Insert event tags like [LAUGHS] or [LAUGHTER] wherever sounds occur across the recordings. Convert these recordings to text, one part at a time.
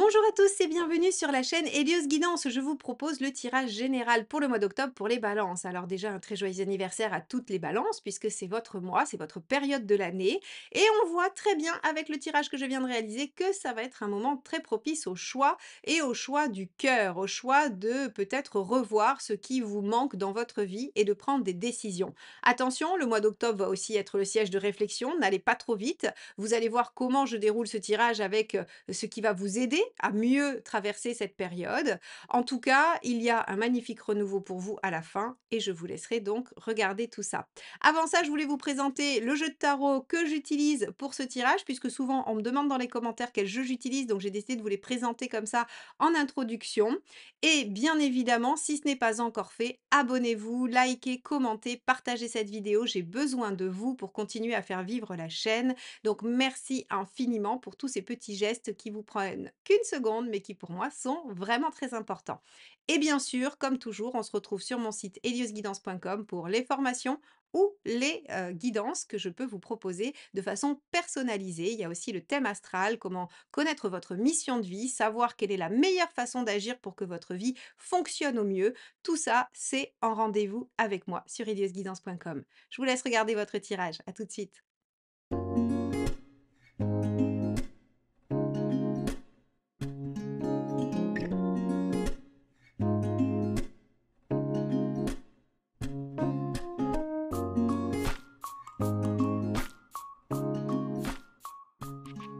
Bonjour à tous et bienvenue sur la chaîne Hélios Guidance. Je vous propose le tirage général pour le mois d'octobre pour les balances. Alors déjà un très joyeux anniversaire à toutes les balances puisque c'est votre mois, c'est votre période de l'année et on voit très bien avec le tirage que je viens de réaliser que ça va être un moment très propice au choix et au choix du cœur, au choix de peut-être revoir ce qui vous manque dans votre vie et de prendre des décisions. Attention, le mois d'octobre va aussi être le siège de réflexion, n'allez pas trop vite. Vous allez voir comment je déroule ce tirage avec euh, ce qui va vous aider à mieux traverser cette période. En tout cas, il y a un magnifique renouveau pour vous à la fin et je vous laisserai donc regarder tout ça. Avant ça, je voulais vous présenter le jeu de tarot que j'utilise pour ce tirage puisque souvent on me demande dans les commentaires quel jeu j'utilise donc j'ai décidé de vous les présenter comme ça en introduction. Et bien évidemment, si ce n'est pas encore fait, abonnez-vous, likez, commentez, partagez cette vidéo. J'ai besoin de vous pour continuer à faire vivre la chaîne. Donc merci infiniment pour tous ces petits gestes qui vous prennent une seconde, mais qui pour moi sont vraiment très importants. Et bien sûr, comme toujours, on se retrouve sur mon site heliosguidance.com pour les formations ou les guidances que je peux vous proposer de façon personnalisée. Il y a aussi le thème astral, comment connaître votre mission de vie, savoir quelle est la meilleure façon d'agir pour que votre vie fonctionne au mieux. Tout ça, c'est en rendez-vous avec moi sur heliosguidance.com. Je vous laisse regarder votre tirage. À tout de suite.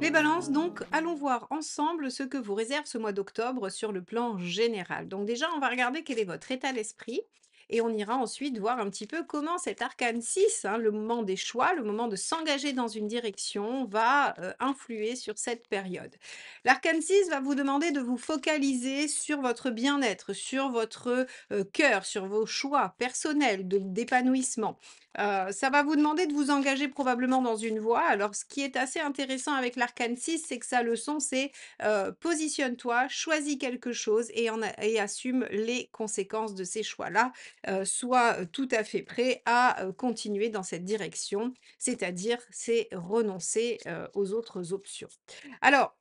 Les balances, donc, allons voir ensemble ce que vous réserve ce mois d'octobre sur le plan général. Donc déjà, on va regarder quel est votre état d'esprit. Et on ira ensuite voir un petit peu comment cet arcane 6, hein, le moment des choix, le moment de s'engager dans une direction, va euh, influer sur cette période. L'arcane 6 va vous demander de vous focaliser sur votre bien-être, sur votre euh, cœur, sur vos choix personnels d'épanouissement. Euh, ça va vous demander de vous engager probablement dans une voie. Alors, ce qui est assez intéressant avec l'arcane 6, c'est que sa leçon, c'est positionne-toi, choisis quelque chose et assume les conséquences de ces choix-là. Euh, soit tout à fait prêt à continuer dans cette direction, c'est-à-dire c'est renoncer aux autres options. Alors,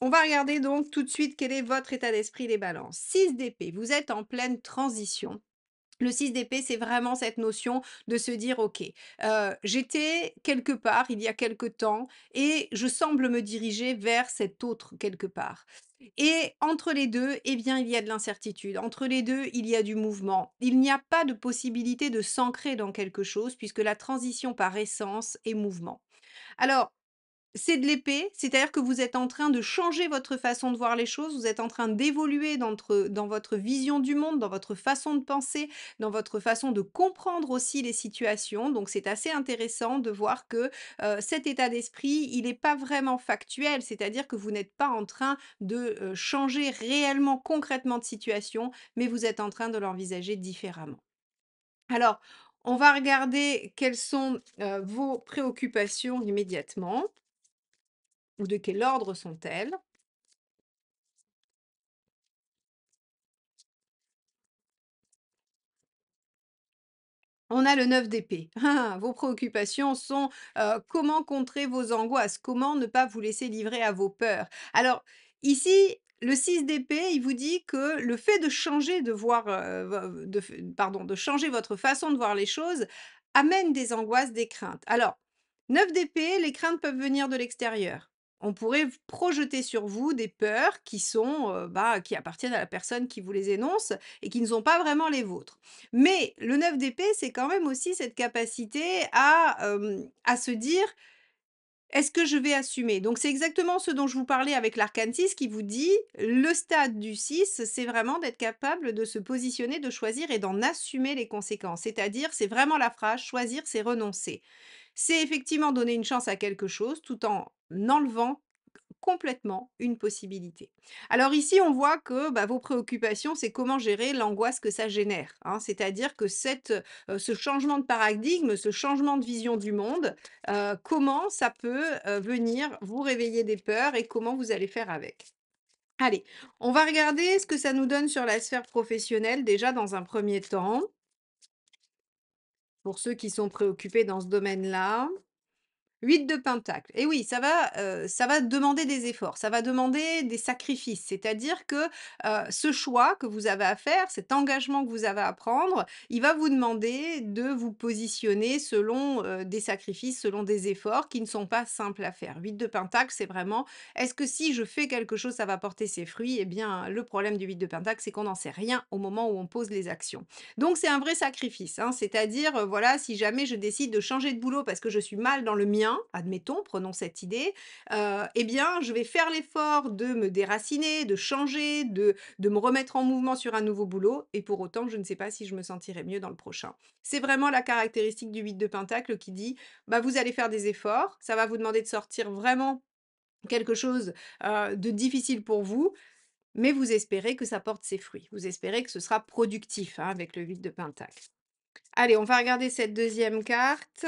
on va regarder donc tout de suite quel est votre état d'esprit les balances. 6 d'épée, vous êtes en pleine transition le 6 d'épée, c'est vraiment cette notion de se dire, OK, j'étais quelque part il y a quelque temps et je semble me diriger vers cet autre quelque part. Et entre les deux, eh bien, il y a de l'incertitude. Entre les deux, il y a du mouvement. Il n'y a pas de possibilité de s'ancrer dans quelque chose puisque la transition par essence est mouvement. Alors, c'est de l'épée, c'est-à-dire que vous êtes en train de changer votre façon de voir les choses, vous êtes en train d'évoluer dans, votre vision du monde, dans votre façon de penser, dans votre façon de comprendre aussi les situations. Donc c'est assez intéressant de voir que cet état d'esprit, il n'est pas vraiment factuel, c'est-à-dire que vous n'êtes pas en train de changer réellement, concrètement de situation, mais vous êtes en train de l'envisager différemment. Alors, on va regarder quelles sont vos préoccupations immédiatement ou de quel ordre sont-elles On a le 9 d'épée. Ah, vos préoccupations sont comment contrer vos angoisses, comment ne pas vous laisser livrer à vos peurs. Alors, ici, le 6 d'épée, il vous dit que le fait de changer de voir, pardon, de changer votre façon de voir les choses amène des angoisses, des craintes. Alors, 9 d'épée, les craintes peuvent venir de l'extérieur on pourrait projeter sur vous des peurs qui sont bah, qui appartiennent à la personne qui vous les énonce et qui ne sont pas vraiment les vôtres. Mais le 9 d'épée, c'est quand même aussi cette capacité à, à se dire est-ce que je vais assumer Donc c'est exactement ce dont je vous parlais avec l'arcane qui vous dit le stade du 6, c'est vraiment d'être capable de se positionner, de choisir et d'en assumer les conséquences. C'est-à-dire, c'est vraiment la phrase choisir, c'est renoncer. C'est effectivement donner une chance à quelque chose tout en enlevant complètement une possibilité. Alors ici, on voit que bah, vos préoccupations, c'est comment gérer l'angoisse que ça génère. Hein. C'est-à-dire que cette, ce changement de paradigme, ce changement de vision du monde, comment ça peut venir vous réveiller des peurs et comment vous allez faire avec. Allez, on va regarder ce que ça nous donne sur la sphère professionnelle déjà dans un premier temps. Pour ceux qui sont préoccupés dans ce domaine-là. 8 de pentacle. Et oui, ça va, euh, ça va demander des efforts, ça va demander des sacrifices. C'est-à-dire que euh, ce choix que vous avez à faire, cet engagement que vous avez à prendre, il va vous demander de vous positionner selon euh, des sacrifices, selon des efforts qui ne sont pas simples à faire. 8 de pentacle, c'est vraiment est-ce que si je fais quelque chose, ça va porter ses fruits Eh bien, le problème du 8 de pentacle, c'est qu'on n'en sait rien au moment où on pose les actions. Donc, c'est un vrai sacrifice. Hein. C'est-à-dire, voilà, si jamais je décide de changer de boulot parce que je suis mal dans le mien, admettons, prenons cette idée, eh bien, je vais faire l'effort de me déraciner, de changer, de, me remettre en mouvement sur un nouveau boulot, et pour autant, je ne sais pas si je me sentirai mieux dans le prochain. C'est vraiment la caractéristique du 8 de Pentacle qui dit, bah, vous allez faire des efforts, ça va vous demander de sortir vraiment quelque chose de difficile pour vous, mais vous espérez que ça porte ses fruits, vous espérez que ce sera productif hein, avec le 8 de Pentacle. Allez, on va regarder cette deuxième carte.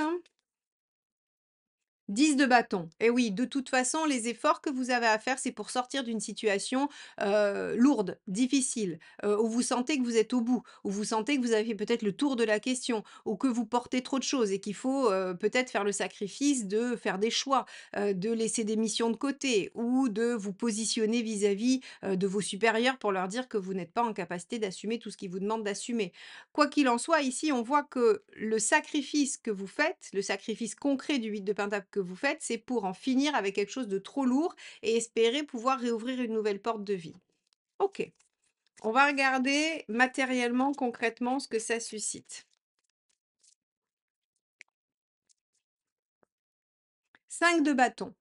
10 de bâton. Et oui, de toute façon, les efforts que vous avez à faire, c'est pour sortir d'une situation lourde, difficile, où vous sentez que vous êtes au bout, où vous sentez que vous avez peut-être le tour de la question, ou que vous portez trop de choses et qu'il faut peut-être faire le sacrifice de faire des choix, de laisser des missions de côté, ou de vous positionner vis-à-vis de vos supérieurs pour leur dire que vous n'êtes pas en capacité d'assumer tout ce qu'ils vous demandent d'assumer. Quoi qu'il en soit, ici, on voit que le sacrifice que vous faites, le sacrifice concret du 8 de Pentacle que vous faites, c'est pour en finir avec quelque chose de trop lourd et espérer pouvoir réouvrir une nouvelle porte de vie. Ok. On va regarder matériellement, concrètement, ce que ça suscite. 5 de bâton.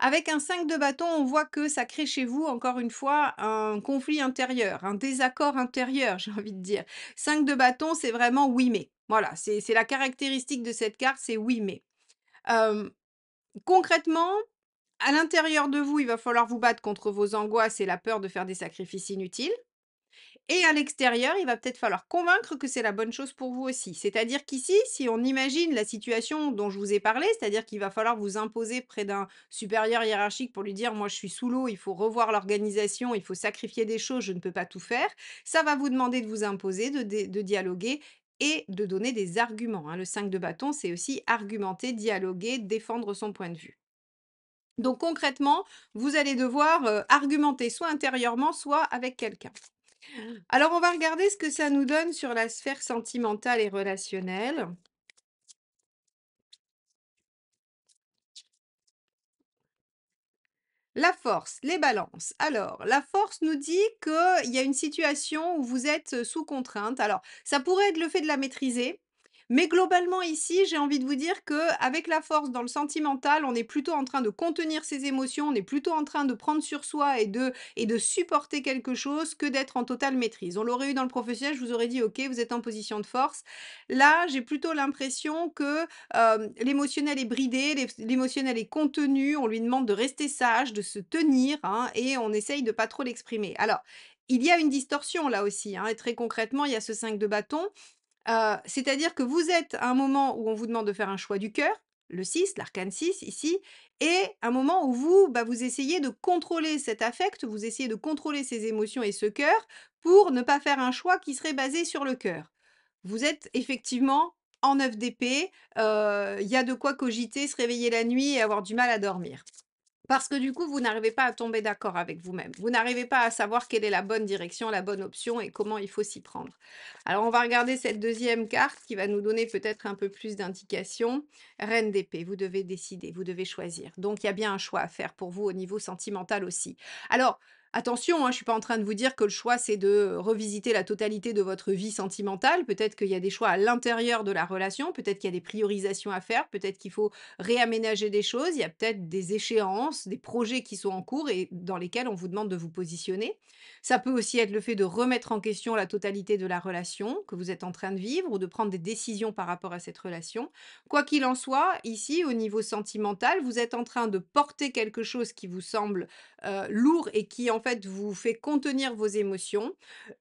Avec un 5 de bâton, on voit que ça crée chez vous, encore une fois, un conflit intérieur, un désaccord intérieur, [LAUGHS] j'ai envie de dire. 5 de bâton, c'est vraiment oui mais. Voilà, c'est la caractéristique de cette carte, c'est oui mais. Concrètement, à l'intérieur de vous, il va falloir vous battre contre vos angoisses et la peur de faire des sacrifices inutiles. Et à l'extérieur, il va peut-être falloir convaincre que c'est la bonne chose pour vous aussi. C'est-à-dire qu'ici, si on imagine la situation dont je vous ai parlé, c'est-à-dire qu'il va falloir vous imposer près d'un supérieur hiérarchique pour lui dire moi je suis sous l'eau, il faut revoir l'organisation, il faut sacrifier des choses, je ne peux pas tout faire, ça va vous demander de vous imposer, de, de dialoguer et de donner des arguments. Hein. Le 5 de bâton, c'est aussi argumenter, dialoguer, défendre son point de vue. Donc concrètement, vous allez devoir euh, argumenter soit intérieurement, soit avec quelqu'un. Ah. Alors on va regarder ce que ça nous donne sur la sphère sentimentale et relationnelle. La force, les balances. Alors, la force nous dit qu'il y a une situation où vous êtes sous contrainte. Alors, ça pourrait être le fait de la maîtriser, mais globalement, ici, j'ai envie de vous dire que avec la force dans le sentimental, on est plutôt en train de contenir ses émotions, on est plutôt en train de prendre sur soi et de, et de supporter quelque chose que d'être en totale maîtrise. On l'aurait eu dans le professionnel, je vous aurais dit, OK, vous êtes en position de force. Là, j'ai plutôt l'impression que l'émotionnel est bridé, l'émotionnel est contenu, on lui demande de rester sage, de se tenir, hein, et on essaye de pas trop l'exprimer. Alors, il y a une distorsion là aussi. Hein, et très concrètement, il y a ce 5 de bâton. Euh, c'est-à-dire que vous êtes à un moment où on vous demande de faire un choix du cœur, le 6, l'arcane 6 ici, et un moment où vous, bah, vous essayez de contrôler cet affect, vous essayez de contrôler ces émotions et ce cœur pour ne pas faire un choix qui serait basé sur le cœur. Vous êtes effectivement en 9 d'épée, euh, il y a de quoi cogiter, se réveiller la nuit et avoir du mal à dormir parce que du coup, vous n'arrivez pas à tomber d'accord avec vous-même. Vous, n'arrivez pas à savoir quelle est la bonne direction, la bonne option et comment il faut s'y prendre. Alors, on va regarder cette deuxième carte qui va nous donner peut-être un peu plus d'indications. Reine d'épée, vous devez décider, vous devez choisir. Donc, il y a bien un choix à faire pour vous au niveau sentimental aussi. Alors, Attention, hein, je ne suis pas en train de vous dire que le choix, c'est de revisiter la totalité de votre vie sentimentale. Peut-être qu'il y a des choix à l'intérieur de la relation, peut-être qu'il y a des priorisations à faire, peut-être qu'il faut réaménager des choses, il y a peut-être des échéances, des projets qui sont en cours et dans lesquels on vous demande de vous positionner. Ça peut aussi être le fait de remettre en question la totalité de la relation que vous êtes en train de vivre ou de prendre des décisions par rapport à cette relation. Quoi qu'il en soit, ici, au niveau sentimental, vous êtes en train de porter quelque chose qui vous semble euh, lourd et qui en en fait vous fait contenir vos émotions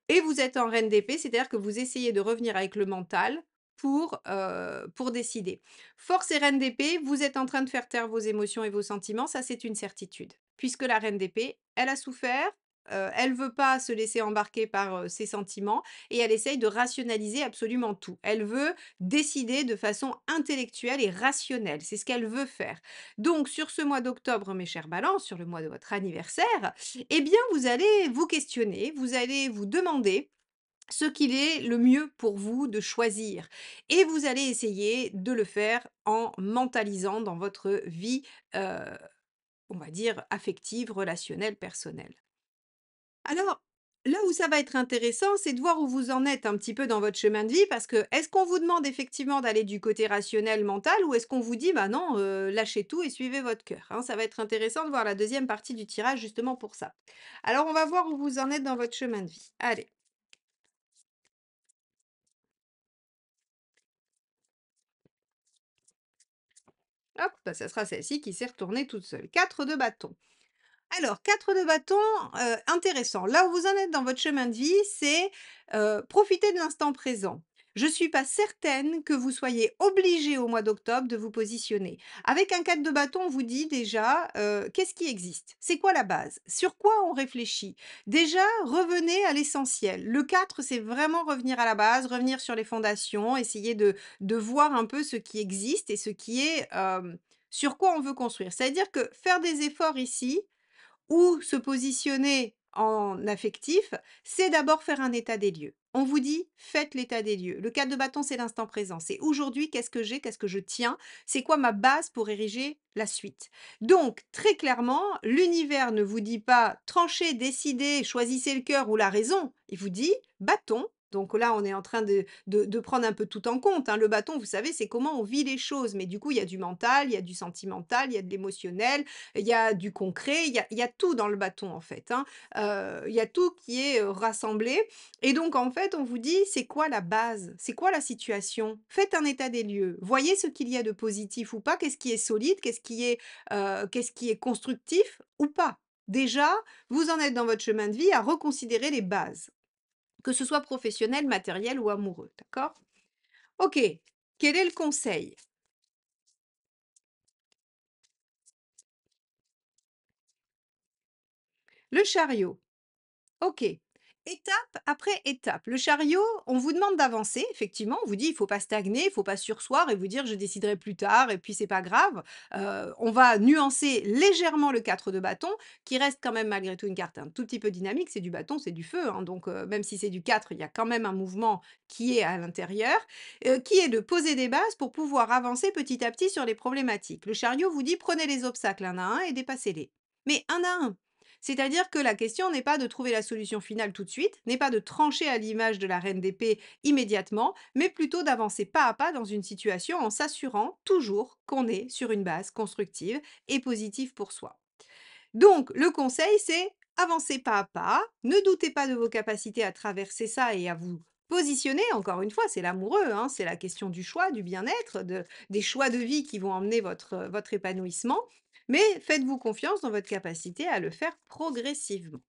et vous êtes en reine d'épée, c'est-à-dire que vous essayez de revenir avec le mental pour, euh, pour décider. Force et reine d'épée, vous êtes en train de faire taire vos émotions et vos sentiments, ça c'est une certitude. Puisque la reine d'épée, elle a souffert, elle euh, elle veut pas se laisser embarquer par ses sentiments et elle essaye de rationaliser absolument tout. Elle veut décider de façon intellectuelle et rationnelle. C'est ce qu'elle veut faire. Donc sur ce mois d'octobre, mes chers balances, sur le mois de votre anniversaire, eh bien vous allez vous questionner, vous allez vous demander ce qu'il est le mieux pour vous de choisir. Et vous allez essayer de le faire en mentalisant dans votre vie. on va dire, affective, relationnelle, personnelle. Alors, là où ça va être intéressant, c'est de voir où vous en êtes un petit peu dans votre chemin de vie, parce que est-ce qu'on vous demande effectivement d'aller du côté rationnel, mental, ou est-ce qu'on vous dit, bah non, lâchez tout et suivez votre cœur hein? Ça va être intéressant de voir la deuxième partie du tirage justement pour ça. Alors, on va voir où vous en êtes dans votre chemin de vie. Allez. Hop, bah, ça sera celle-ci qui s'est retournée toute seule. 4 de bâton. Alors, 4 de bâton, euh, intéressant. Là où vous en êtes dans votre chemin de vie, c'est euh, profiter de l'instant présent. Je ne suis pas certaine que vous soyez obligé au mois d'octobre de vous positionner. Avec un 4 de bâton, on vous dit déjà euh, qu'est-ce qui existe, c'est quoi la base, sur quoi on réfléchit. Déjà, revenez à l'essentiel. Le 4, c'est vraiment revenir à la base, revenir sur les fondations, essayer de, de voir un peu ce qui existe et ce qui est sur quoi on veut construire. C'est-à-dire que faire des efforts ici, ou se positionner en affectif, c'est d'abord faire un état des lieux. On vous dit, faites l'état des lieux. Le cadre de bâton, c'est l'instant présent. C'est aujourd'hui, qu'est-ce que j'ai, qu'est-ce que je tiens, c'est quoi ma base pour ériger la suite. Donc, très clairement, l'univers ne vous dit pas tranchez, décidez, choisissez le cœur ou la raison. Il vous dit, bâton, donc là, on est en train de, prendre un peu tout en compte. Hein. Le bâton, vous savez, c'est comment on vit les choses. Mais du coup, il y a du mental, il y a du sentimental, il y a de l'émotionnel, il y a du concret, il y a, tout dans le bâton, en fait. Hein. Euh, il y a tout qui est rassemblé. Et donc, en fait, on vous dit, c'est quoi la base C'est quoi la situation Faites un état des lieux. Voyez ce qu'il y a de positif ou pas. Qu'est-ce qui est solide quest qui qu'est-ce qui est constructif ou pas Déjà, vous en êtes dans votre chemin de vie à reconsidérer les bases que ce soit professionnel, matériel ou amoureux. D'accord Ok, quel est le conseil Le chariot. Ok, étape après étape. Le chariot, on vous demande d'avancer, effectivement, on vous dit il faut pas stagner, il faut pas sursoir et vous dire je déciderai plus tard et puis c'est pas grave. Euh, on va nuancer légèrement le 4 de bâton qui reste quand même malgré tout une carte un tout petit peu dynamique, c'est du bâton, c'est du feu, hein, donc euh, même si c'est du 4, il y a quand même un mouvement qui est à l'intérieur, euh, qui est de poser des bases pour pouvoir avancer petit à petit sur les problématiques. Le chariot vous dit prenez les obstacles un à un et dépassez-les. Mais un à un, c'est-à-dire que la question n'est pas de trouver la solution finale tout de suite, n'est pas de trancher à l'image de la reine d'épée immédiatement, mais plutôt d'avancer pas à pas dans une situation en s'assurant toujours qu'on est sur une base constructive et positive pour soi. Donc, le conseil, c'est avancez pas à pas, ne doutez pas de vos capacités à traverser ça et à vous positionner, encore une fois, c'est l'amoureux, hein, c'est la question du choix, du bien-être, des choix de vie qui vont emmener votre, votre épanouissement. Mais faites-vous confiance dans votre capacité à le faire progressivement.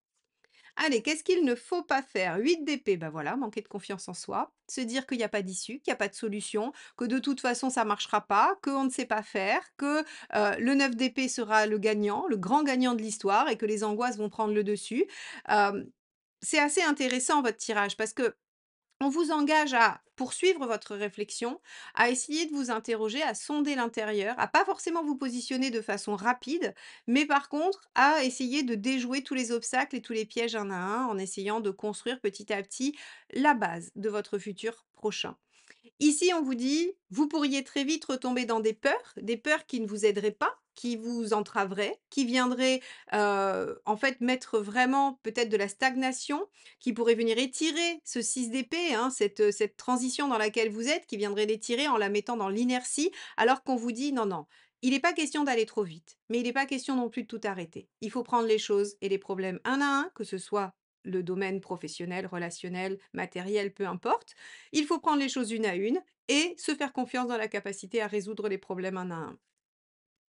Allez, qu'est-ce qu'il ne faut pas faire 8 d'épée, ben voilà, manquer de confiance en soi, se dire qu'il n'y a pas d'issue, qu'il n'y a pas de solution, que de toute façon ça ne marchera pas, qu'on ne sait pas faire, que euh, le 9 d'épée sera le gagnant, le grand gagnant de l'histoire et que les angoisses vont prendre le dessus. c'est assez intéressant votre tirage parce que on vous engage à poursuivre votre réflexion, à essayer de vous interroger, à sonder l'intérieur, à pas forcément vous positionner de façon rapide, mais par contre à essayer de déjouer tous les obstacles et tous les pièges un à un en essayant de construire petit à petit la base de votre futur prochain. Ici, on vous dit, vous pourriez très vite retomber dans des peurs, des peurs qui ne vous aideraient pas, qui vous entraveraient, qui viendraient en fait mettre vraiment peut-être de la stagnation, qui pourraient venir étirer ce 6 d'épée, hein, cette, transition dans laquelle vous êtes, qui viendrait l'étirer en la mettant dans l'inertie, alors qu'on vous dit non, non, il n'est pas question d'aller trop vite, mais il n'est pas question non plus de tout arrêter. Il faut prendre les choses et les problèmes un à un, que ce soit le domaine professionnel, relationnel, matériel, peu importe. Il faut prendre les choses une à une et se faire confiance dans la capacité à résoudre les problèmes un à un.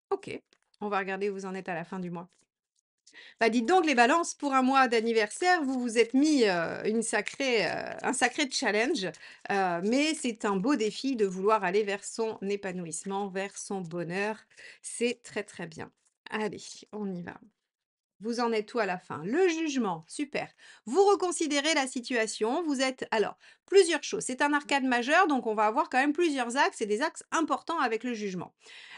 Ok, on va regarder où vous en êtes à la fin du mois. Bah dites donc les balances, pour un mois d'anniversaire, vous vous êtes mis euh, une sacrée, euh, un sacré challenge, euh, mais c'est un beau défi de vouloir aller vers son épanouissement, vers son bonheur. C'est très très bien. Allez, on y va. Vous en êtes tout à la fin Le jugement, super. Vous reconsidérez la situation, vous êtes... Alors, plusieurs choses. C'est un arcade majeur, donc on va avoir quand même plusieurs axes et des axes importants avec le jugement.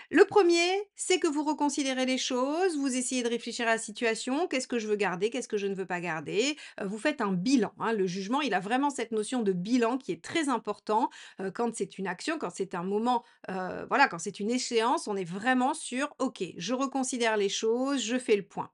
Le premier, c'est que vous reconsidérez les choses, vous essayez de réfléchir à la situation, qu'est-ce que je veux garder, qu'est-ce que je ne veux pas garder. Euh, vous faites un bilan. Hein. Le jugement, il a vraiment cette notion de bilan qui est très important euh, quand c'est une action, quand c'est un moment, euh, voilà, quand c'est une échéance, on est vraiment sur, ok, je reconsidère les choses, je fais le point.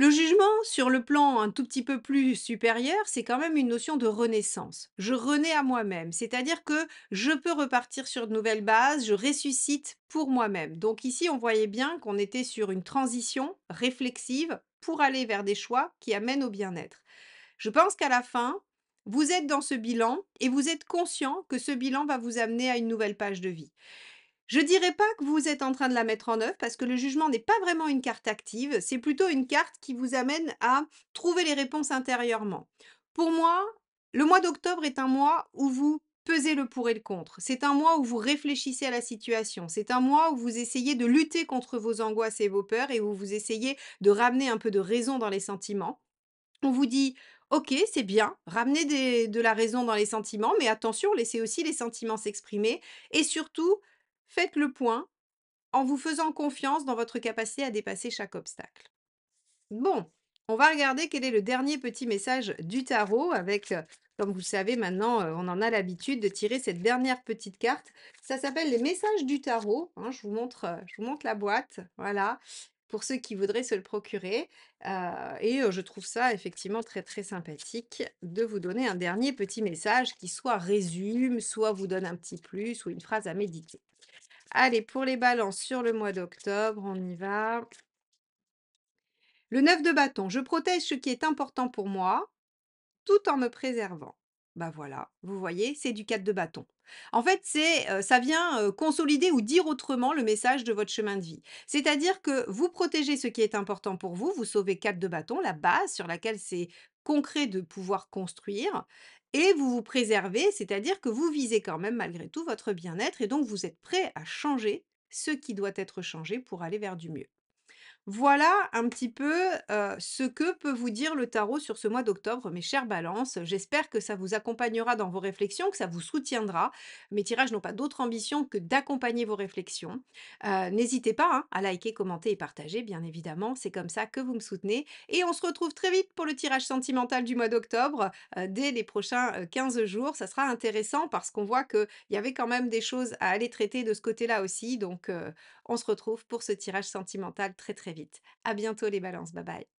Le jugement, sur le plan un tout petit peu plus supérieur, c'est quand même une notion de renaissance. Je renais à moi-même, c'est-à-dire que je peux repartir sur de nouvelles bases, je ressuscite pour moi-même. Donc ici, on voyait bien qu'on était sur une transition réflexive pour aller vers des choix qui amènent au bien-être. Je pense qu'à la fin, vous êtes dans ce bilan et vous êtes conscient que ce bilan va vous amener à une nouvelle page de vie. Je dirais pas que vous êtes en train de la mettre en œuvre parce que le jugement n'est pas vraiment une carte active, c'est plutôt une carte qui vous amène à trouver les réponses intérieurement. Pour moi, le mois d'octobre est un mois où vous pesez le pour et le contre. C'est un mois où vous réfléchissez à la situation. C'est un mois où vous essayez de lutter contre vos angoisses et vos peurs et où vous essayez de ramener un peu de raison dans les sentiments. On vous dit, ok, c'est bien, ramenez de la raison dans les sentiments, mais attention, laissez aussi les sentiments s'exprimer et surtout, Faites le point en vous faisant confiance dans votre capacité à dépasser chaque obstacle. Bon, on va regarder quel est le dernier petit message du tarot avec, comme vous le savez maintenant, on en a l'habitude de tirer cette dernière petite carte. Ça s'appelle les messages du tarot. Hein, je, vous montre, je vous montre la boîte, voilà, pour ceux qui voudraient se le procurer. et je trouve ça effectivement très très sympathique de vous donner un dernier petit message qui soit résume, soit vous donne un petit plus ou une phrase à méditer. Allez, pour les balances sur le mois d'octobre, on y va. Le 9 de bâton, je protège ce qui est important pour moi tout en me préservant. Bah voilà, vous voyez, c'est du 4 de bâton. En fait, c'est euh, ça vient euh, consolider ou dire autrement le message de votre chemin de vie. C'est-à-dire que vous protégez ce qui est important pour vous, vous sauvez 4 de bâton, la base sur laquelle c'est concret de pouvoir construire et vous vous préservez, c'est-à-dire que vous visez quand même malgré tout votre bien-être et donc vous êtes prêt à changer ce qui doit être changé pour aller vers du mieux. Voilà un petit peu ce que peut vous dire le tarot sur ce mois d'octobre, mes chères balances. J'espère que ça vous accompagnera dans vos réflexions, que ça vous soutiendra. Mes tirages n'ont pas d'autre ambition que d'accompagner vos réflexions. N'hésitez pas hein, à liker, commenter et partager, bien évidemment. C'est comme ça que vous me soutenez. Et on se retrouve très vite pour le tirage sentimental du mois d'octobre, dès les prochains 15 jours. Ça sera intéressant parce qu'on voit il y avait quand même des choses à aller traiter de ce côté-là aussi. Donc, on se retrouve pour ce tirage sentimental très très vite. À bientôt les balances. Bye bye.